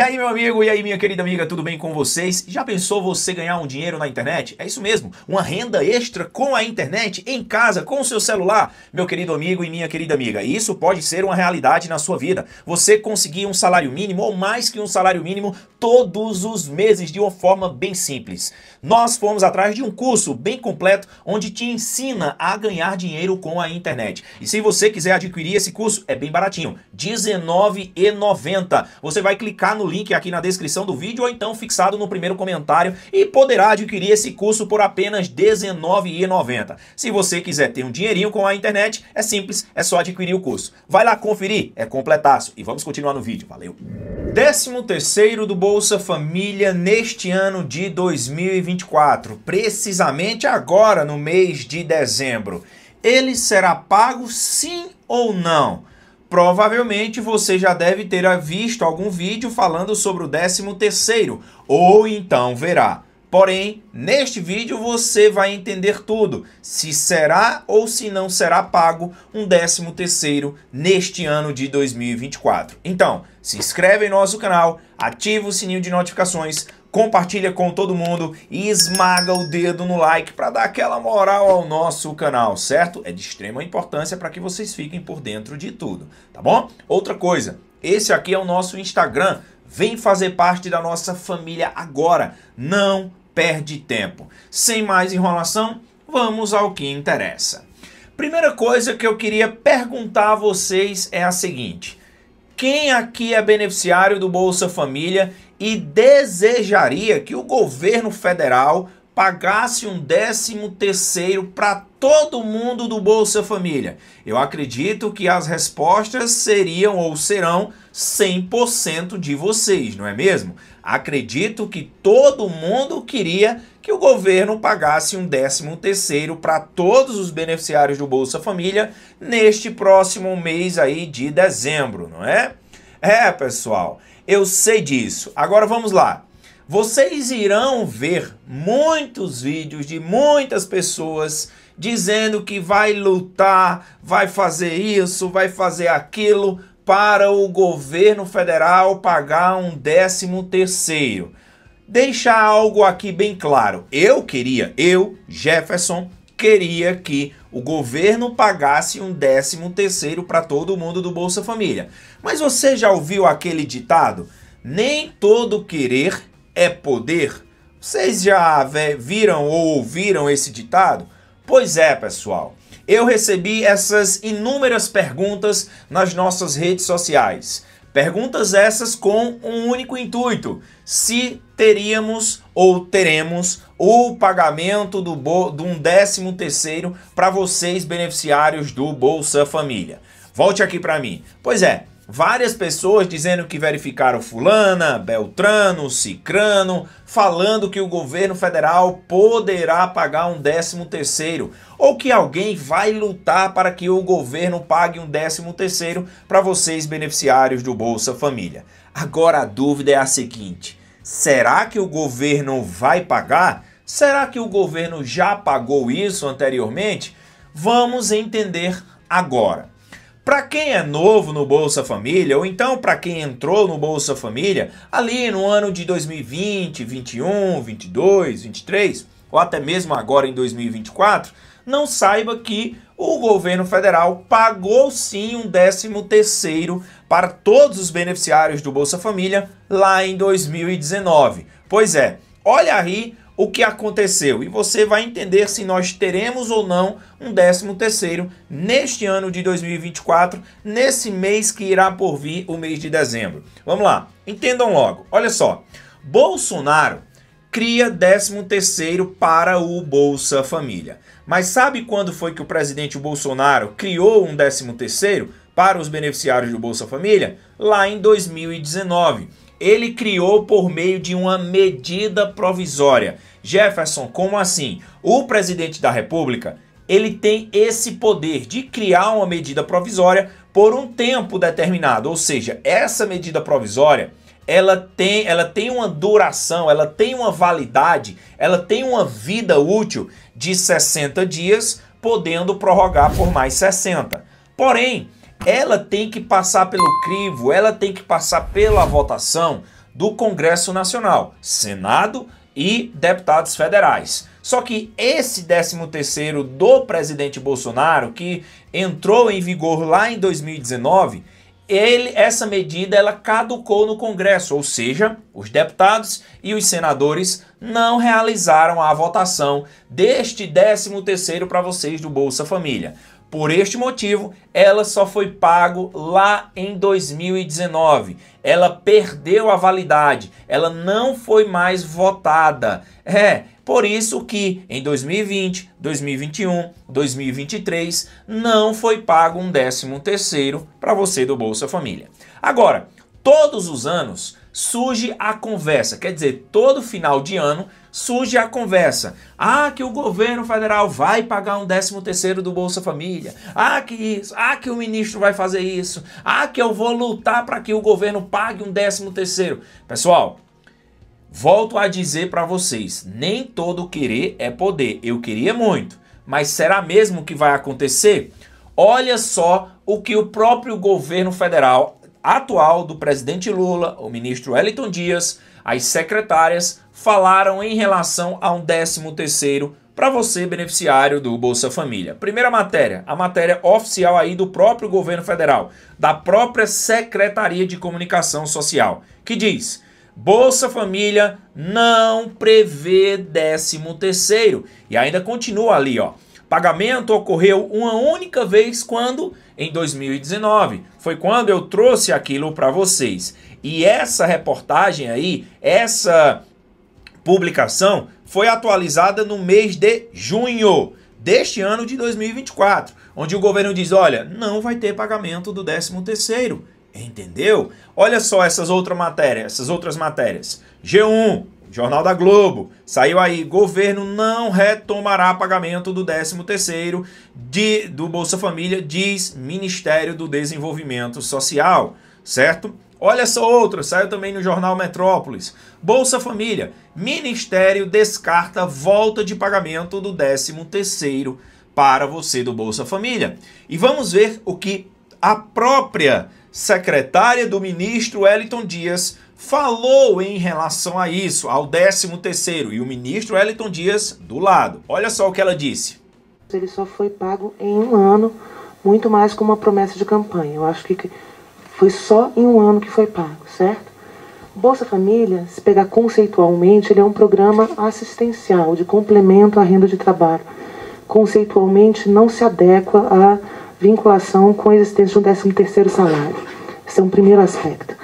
E aí, meu amigo, e aí, minha querida amiga, tudo bem com vocês? Já pensou você ganhar um dinheiro na internet? É isso mesmo, uma renda extra com a internet, em casa, com o seu celular, meu querido amigo e minha querida amiga. Isso pode ser uma realidade na sua vida. Você conseguir um salário mínimo ou mais que um salário mínimo todos os meses de uma forma bem simples. Nós fomos atrás de um curso bem completo onde te ensina a ganhar dinheiro com a internet. E se você quiser adquirir esse curso, é bem baratinho, R$19,90. Você vai clicar no link aqui na descrição do vídeo ou então fixado no primeiro comentário e poderá adquirir esse curso por apenas R$19,90. Se você quiser ter um dinheirinho com a internet, é simples, é só adquirir o curso. Vai lá conferir, é completaço. E vamos continuar no vídeo, valeu! 13 terceiro do Bolsa Família neste ano de 2024, precisamente agora no mês de dezembro. Ele será pago sim ou não? Provavelmente você já deve ter visto algum vídeo falando sobre o 13 terceiro, ou então verá. Porém, neste vídeo você vai entender tudo, se será ou se não será pago um 13 terceiro neste ano de 2024. Então, se inscreve em nosso canal, ativa o sininho de notificações, compartilha com todo mundo e esmaga o dedo no like para dar aquela moral ao nosso canal, certo? É de extrema importância para que vocês fiquem por dentro de tudo, tá bom? Outra coisa, esse aqui é o nosso Instagram, Vem fazer parte da nossa família agora. Não perde tempo. Sem mais enrolação, vamos ao que interessa. Primeira coisa que eu queria perguntar a vocês é a seguinte: quem aqui é beneficiário do Bolsa Família e desejaria que o governo federal pagasse um décimo terceiro para todo mundo do Bolsa Família? Eu acredito que as respostas seriam ou serão 100% de vocês, não é mesmo? Acredito que todo mundo queria que o governo pagasse um 13º para todos os beneficiários do Bolsa Família neste próximo mês aí de dezembro, não é? É, pessoal, eu sei disso. Agora vamos lá. Vocês irão ver muitos vídeos de muitas pessoas dizendo que vai lutar, vai fazer isso, vai fazer aquilo para o governo federal pagar um décimo terceiro. Deixar algo aqui bem claro. Eu queria, eu, Jefferson, queria que o governo pagasse um décimo terceiro para todo mundo do Bolsa Família. Mas você já ouviu aquele ditado? Nem todo querer é poder. Vocês já viram ou ouviram esse ditado? Pois é, pessoal. Eu recebi essas inúmeras perguntas nas nossas redes sociais. Perguntas essas com um único intuito: se teríamos ou teremos o pagamento do bo de um décimo terceiro para vocês beneficiários do Bolsa Família. Volte aqui para mim. Pois é, Várias pessoas dizendo que verificaram Fulana, Beltrano, Cicrano, falando que o governo federal poderá pagar um décimo terceiro, ou que alguém vai lutar para que o governo pague um décimo terceiro para vocês beneficiários do Bolsa Família. Agora a dúvida é a seguinte: será que o governo vai pagar? Será que o governo já pagou isso anteriormente? Vamos entender agora. Para quem é novo no Bolsa Família, ou então para quem entrou no Bolsa Família ali no ano de 2020, 21, 22, 23, ou até mesmo agora em 2024, não saiba que o governo federal pagou sim um 13 terceiro para todos os beneficiários do Bolsa Família lá em 2019. Pois é, olha aí o que aconteceu e você vai entender se nós teremos ou não um 13 terceiro neste ano de 2024, nesse mês que irá por vir, o mês de dezembro. Vamos lá, entendam logo. Olha só, Bolsonaro cria 13º para o Bolsa Família. Mas sabe quando foi que o presidente Bolsonaro criou um 13º para os beneficiários do Bolsa Família? Lá em 2019. Ele criou por meio de uma medida provisória Jefferson, como assim? O presidente da República ele tem esse poder de criar uma medida provisória por um tempo determinado, ou seja, essa medida provisória ela tem, ela tem uma duração, ela tem uma validade, ela tem uma vida útil de 60 dias, podendo prorrogar por mais 60. Porém, ela tem que passar pelo crivo, ela tem que passar pela votação do Congresso Nacional, Senado e deputados federais. Só que esse 13º do presidente Bolsonaro, que entrou em vigor lá em 2019, ele, essa medida ela caducou no Congresso, ou seja, os deputados e os senadores não realizaram a votação deste 13º para vocês do Bolsa Família. Por este motivo, ela só foi pago lá em 2019. Ela perdeu a validade, ela não foi mais votada. É, por isso que em 2020, 2021, 2023 não foi pago um 13 terceiro para você do Bolsa Família. Agora, todos os anos surge a conversa, quer dizer, todo final de ano surge a conversa. Ah, que o governo federal vai pagar um décimo terceiro do Bolsa Família. Ah, que isso. Ah, que o ministro vai fazer isso. Ah, que eu vou lutar para que o governo pague um décimo terceiro. Pessoal, volto a dizer para vocês, nem todo querer é poder. Eu queria muito, mas será mesmo que vai acontecer? Olha só o que o próprio governo federal atual do presidente Lula, o ministro Wellington Dias, as secretárias falaram em relação a um 13º para você, beneficiário do Bolsa Família. Primeira matéria, a matéria oficial aí do próprio governo federal, da própria Secretaria de Comunicação Social, que diz: Bolsa Família não prevê 13º e ainda continua ali, ó. Pagamento ocorreu uma única vez quando em 2019. Foi quando eu trouxe aquilo para vocês. E essa reportagem aí, essa publicação foi atualizada no mês de junho deste ano de 2024, onde o governo diz: olha, não vai ter pagamento do 13º. Entendeu? Olha só essas outras matérias, essas outras matérias. G1, Jornal da Globo, saiu aí, governo não retomará pagamento do 13º de, do Bolsa Família, diz Ministério do Desenvolvimento Social, certo? Olha só outra, saiu também no jornal Metrópolis. Bolsa Família. Ministério descarta volta de pagamento do 13º para você do Bolsa Família. E vamos ver o que a própria secretária do ministro Wellington Dias falou em relação a isso, ao 13º, e o ministro Wellington Dias do lado. Olha só o que ela disse. Ele só foi pago em um ano, muito mais como uma promessa de campanha. Eu acho que foi só em um ano que foi pago, certo? Bolsa Família, se pegar conceitualmente, ele é um programa assistencial, de complemento à renda de trabalho. Conceitualmente, não se adequa à vinculação com a existência de um 13 salário. Esse é um primeiro aspecto.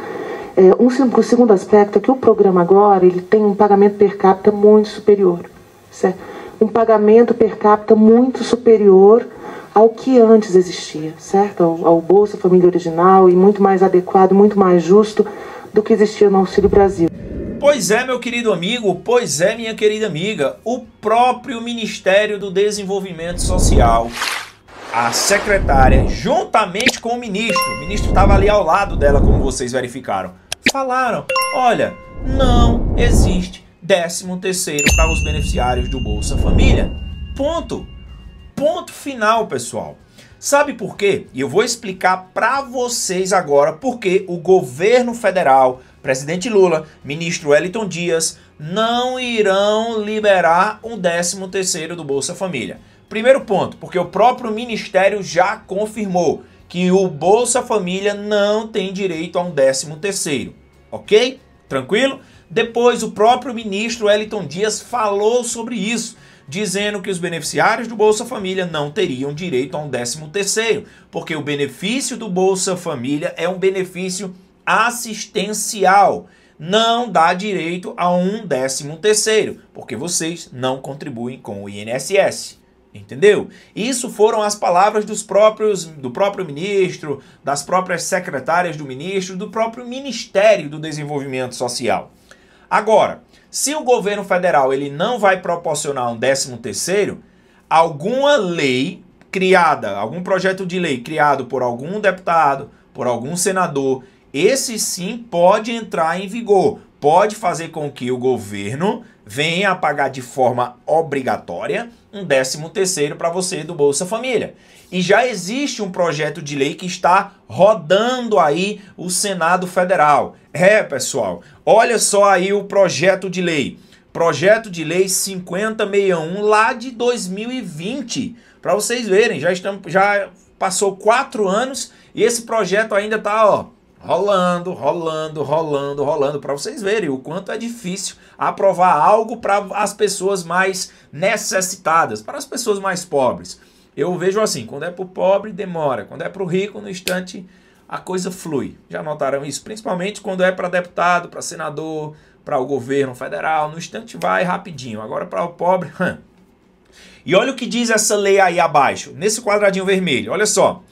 É, um, o segundo aspecto é que o programa agora ele tem um pagamento per capita muito superior. Certo? Um pagamento per capita muito superior ao que antes existia, certo? Ao, ao Bolsa Família original e muito mais adequado, muito mais justo do que existia no Auxílio Brasil. Pois é, meu querido amigo, pois é, minha querida amiga, o próprio Ministério do Desenvolvimento Social, a secretária, juntamente com o ministro, o ministro estava ali ao lado dela, como vocês verificaram, falaram: olha, não existe 13 terceiro para os beneficiários do Bolsa Família. Ponto. Ponto final, pessoal. Sabe por quê? E eu vou explicar para vocês agora porque o governo federal, presidente Lula, ministro Wellington Dias, não irão liberar um 13 terceiro do Bolsa Família. Primeiro ponto, porque o próprio ministério já confirmou que o Bolsa Família não tem direito a um 13 terceiro, ok? Tranquilo? Depois o próprio ministro Wellington Dias falou sobre isso dizendo que os beneficiários do Bolsa Família não teriam direito a um 13º, porque o benefício do Bolsa Família é um benefício assistencial, não dá direito a um 13º, porque vocês não contribuem com o INSS. Entendeu? Isso foram as palavras dos próprios do próprio ministro, das próprias secretárias do ministro, do próprio Ministério do Desenvolvimento Social. Agora, se o governo federal ele não vai proporcionar um décimo terceiro, alguma lei criada, algum projeto de lei criado por algum deputado, por algum senador, esse sim pode entrar em vigor, pode fazer com que o governo venha a pagar de forma obrigatória um décimo terceiro para você do Bolsa Família. E já existe um projeto de lei que está rodando aí o Senado Federal. É, pessoal, olha só aí o projeto de lei. Projeto de lei 5061 lá de 2020. Para vocês verem, já, estamos, já passou quatro anos e esse projeto ainda está, ó, rolando, rolando, rolando, rolando, para vocês verem o quanto é difícil aprovar algo para as pessoas mais necessitadas, para as pessoas mais pobres. Eu vejo assim, quando é para o pobre, demora, quando é para o rico, no instante, a coisa flui. Já notaram isso? Principalmente quando é para deputado, para senador, para o governo federal, no instante vai rapidinho. Agora para o pobre... E olha o que diz essa lei aí abaixo, nesse quadradinho vermelho, olha só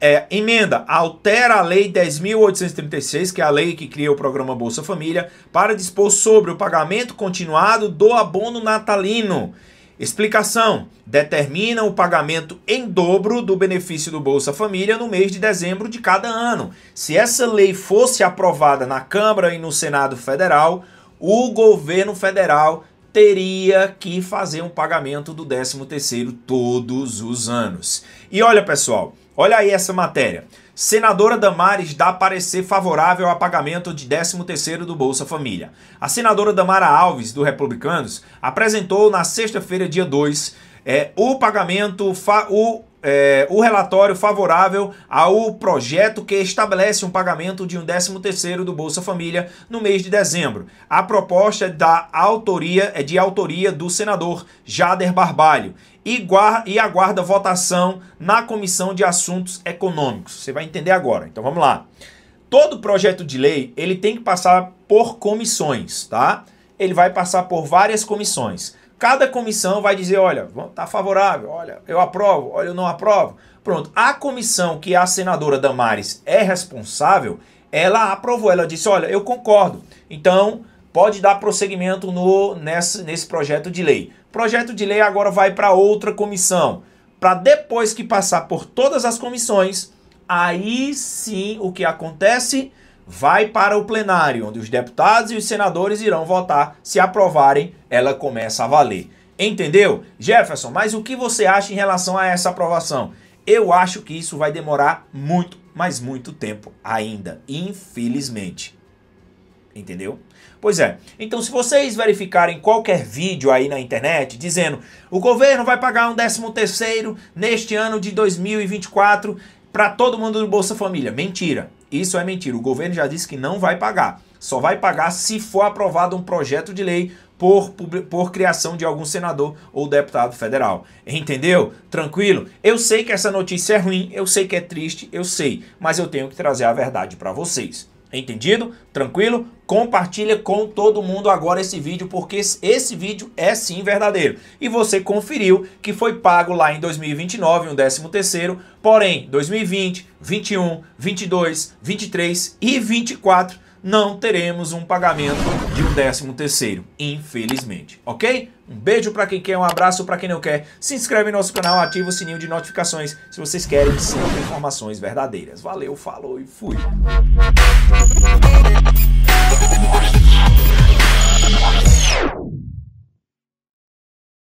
é, emenda altera a Lei 10.836, que é a lei que cria o programa Bolsa Família, para dispor sobre o pagamento continuado do abono natalino. Explicação: determina o pagamento em dobro do benefício do Bolsa Família no mês de dezembro de cada ano. Se essa lei fosse aprovada na Câmara e no Senado Federal, o governo federal teria que fazer um pagamento do 13º todos os anos. E olha, pessoal, Olha aí essa matéria. Senadora Damares dá parecer favorável ao pagamento de 13º do Bolsa Família. A senadora Damara Alves, do Republicanos, apresentou na sexta-feira, dia 2, é, o pagamento, o é, o relatório favorável ao projeto que estabelece um pagamento de um 13º do Bolsa Família no mês de dezembro. A proposta é da autoria é de autoria do senador Jader Barbalho e, guarda, e aguarda votação na Comissão de Assuntos Econômicos. Você vai entender agora. Então vamos lá. Todo projeto de lei ele tem que passar por comissões, tá? Ele vai passar por várias comissões. Cada comissão vai dizer, olha, tá favorável, olha, eu aprovo, olha, eu não aprovo. Pronto, a comissão que a senadora Damares é responsável, ela aprovou, ela disse, olha, eu concordo. Então, pode dar prosseguimento no, nesse, nesse projeto de lei. Projeto de lei agora vai para outra comissão, para depois que passar por todas as comissões, aí sim o que acontece vai para o plenário, onde os deputados e os senadores irão votar. Se aprovarem, ela começa a valer. Entendeu? Jefferson, mas o que você acha em relação a essa aprovação? Eu acho que isso vai demorar muito, mas muito tempo ainda, infelizmente. Entendeu? Pois é. Então, se vocês verificarem qualquer vídeo aí na internet dizendo o governo vai pagar um 13 terceiro neste ano de 2024 para todo mundo do Bolsa Família, mentira. Isso é mentira. O governo já disse que não vai pagar. Só vai pagar se for aprovado um projeto de lei por, por, por, criação de algum senador ou deputado federal. Entendeu? Tranquilo? Eu sei que essa notícia é ruim, eu sei que é triste, eu sei, mas eu tenho que trazer a verdade para vocês. Entendido? Tranquilo? Compartilha com todo mundo agora esse vídeo, porque esse vídeo é sim verdadeiro. E você conferiu que foi pago lá em 2029, um 13 terceiro, porém 2020, 21, 22, 23 e 24 não teremos um pagamento de um décimo terceiro, infelizmente, ok? Um beijo para quem quer, um abraço para quem não quer. Se inscreve no nosso canal, ativa o sininho de notificações se vocês querem sempre informações verdadeiras. Valeu, falou e fui!